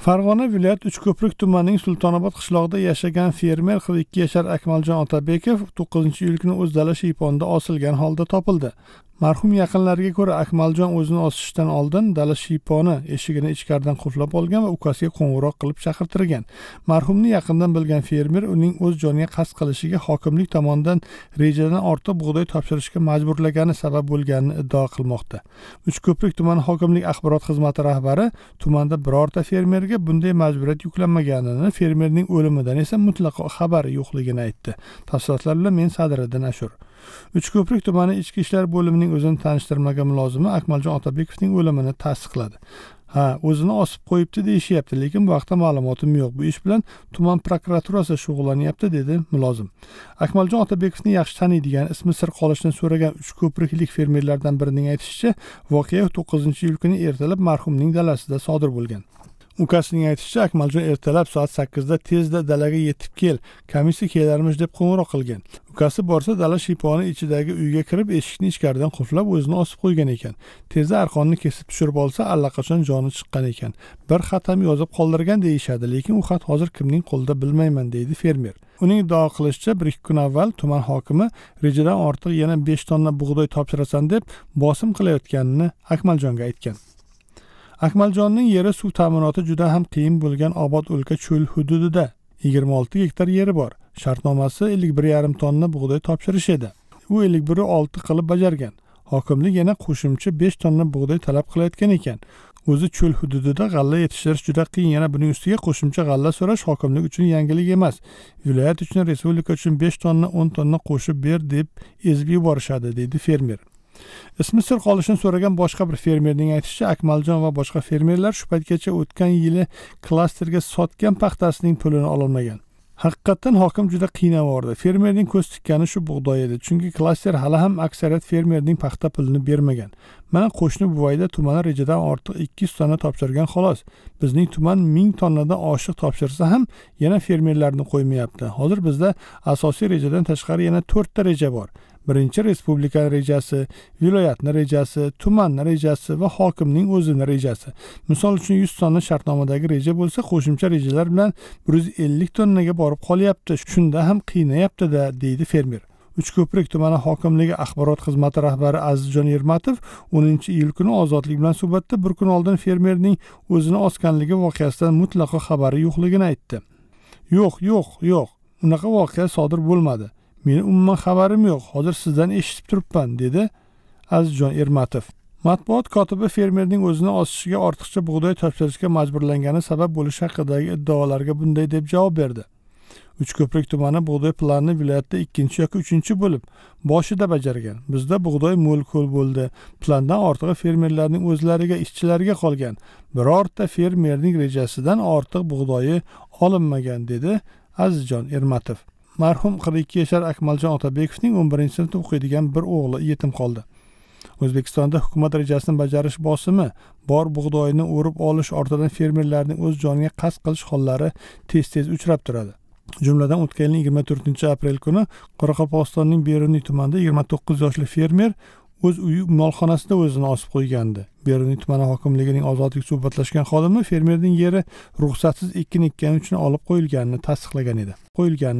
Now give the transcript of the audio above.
farg'ona viloyati uchko'prik tumanining sultonobod qishlog'ida yashagan fermer qirq ikki yashar akmaljon otabekov to'qqizinchi iyul kuni o'z dala shiyponida osilgan holda topildi marhum yaqinlariga ko'ra akmaljon o'zini osishdan oldin dala shiyponi eshigini ichkaridan qulflab olgan va ukasiga qo'ng'iroq qilib chaqirtirgan marhumni yaqindan bilgan fermer uning o'z joniga qasd qilishiga hokimlik tomonidan rejadan ortiq bug'doy topshirishga majburlagani sabab bo'lganini iddao qilmoqda uchko'prik tuman hokimlik axborot xizmati rahbari tumanda birorta fermerga fermerlarga bunday majburiyat yuklanmaganini fermerning o'limidan esa mutlaqo xabari yo'qligini aytdi tafsilotlar bilan men sadiriddin ashur uchko'prik tumani ichki ishlar bo'limining o'zini tanishtirmaga mulozimi akmaljon otabekovning o'limini tasdiqladi ha o'zini osib qo'yibdi deyishyapti lekin bu haqda ma'lumotim yo'q bu ish bilan tuman prokuraturasi shug'ullanyapti dedi mulozim akmaljon otabekovni yaxshi taniydigan ismi sir qolishini so'ragan uchko'priklik fermerlardan birining aytishicha voqea to'qqizinchi iyul kuni ertalab marhumning dalasida sodir bo'lgan ukasining aytishicha akmaljon ertalab soat sakkizda tezda dalaga yetib kel komissiya kelarmish deb qo'ng'iroq qilgan ukasi borsa dala shiyponi ichidagi uyga kirib eshikni ichkaridan qulflab o'zini osib qo'ygan ekan tezda arqonni kesib tushirib olsa allaqachon joni chiqqan ekan bir xat ham yozib qoldirgan deyishadi lekin u xat hozir kimning qo'lida bilmayman deydi fermer uning iddao qilishicha bir ikki kun avval tuman hokimi rejadan ortiq yana besh tonna bug'doy topshirasan deb bosim qilayotganini akmaljonga aytgan akmaljonning yeri suv ta'minoti juda ham qiyin bo'lgan obod o'lka cho'l hududida yigirma olti gektar yeri bor shartnomasi ellik bir yarim tonna bug'doy topshirish edi u ellik biri olti qilib bajargan hokimlik yana qo'shimcha besh tonna bug'doy talab qilayotgan ekan o'zi cho'l hududida g'alla yetishtirish juda qiyin yana buning ustiga qo'shimcha g'alla so'rash hokimlik uchun yangilik emas viloyat uchun respublika uchun besh tonna o'n tonna qo'shib ber deb ezib yuborishadi deydi fermer ismi sir qolishini so'ragan boshqa bir fermerning aytishicha akmaljon va boshqa fermerlar shu paytgacha o'tgan yili klasterga sotgan paxtasining pulini ololmagan haqiqatdan hokim juda qiynab yubordi fermerning ko'z tikkani shu bug'doy edi chunki klaster hali ham aksariyat fermerning paxta pulini bermagan mana qo'shni buvayda tuman rejadan ortiq ikki yuz tonna topshirgan xolos bizning tuman ming tonnadan oshiq topshirsa ham yana fermerlarni qo'ymayapti hozir bizda asosiy rejadan tashqari yana to'rtta reja bor birinchi respublika rejasi viloyatni rejasi tumanni rejasi va hokimning o'zini rejasi misol uchun yuz sonni shartnomadagi reja bo'lsa qo'shimcha rejalar bilan bir yuz ellik tonnaga borib qolyapti shunda ham qiynayaptida deydi fermer uchko'prik tumani hokimligi axborot xizmati rahbari azizjon ermatov o'ninchi iyul kuni ozodlik bilan suhbatda bir kun oldin fermerning o'zini osganligi voqeasidan mutlaqo xabari yo'qligini aytdi yo'q yo'q yo'q unaqa voqea sodir bo'lmadi meni umuman xabarim yo'q hozir sizdan eshitib turibman dedi azizjon ermatov matbuot kotibi fermerning o'zini osishiga ortiqcha bug'doy topshirishga majburlangani sabab bo'lishi haqidagi iddaolarga bunday deb javob berdi uchko'prik tumani bug'doy planini viloyatda ikkinchi yoki uchinchi bo'lib boshida bajargan bizda bug'doy mo'l ko'l bo'ldi plandan ortig'i fermerlarning o'zlariga ishchilarga qolgan birorta fermerning rejasidan ortiq bug'doyi olinmagan dedi azizjon ermatov marhum qirq ikki yashar akmaljon otabekovning o'n birinchi sinfda o'qiydigan bir o'g'li yetim qoldi o'zbekistonda hukumat rejasini bajarish bosimi bor bug'doyni o'rib olish ortidan fermerlarning o'z joniga qasd qilish hollari tez tez uchrab turadi jumladan o'tgan yilning yigirma to'rtinchi aprel kuni qoraqalpog'istonning beruniy tumanida yigirma to'qqiz yoshli fermer o'z uyi molxonasida o'zini osib qo'ygandi beruniy tumani hokimligining ozodlik suhbatlashgan xodimi fermerning yeri ruxsatsiz ekin ekkani uchun olib qo'yilganini tasdiqlagan edi qo'yilgan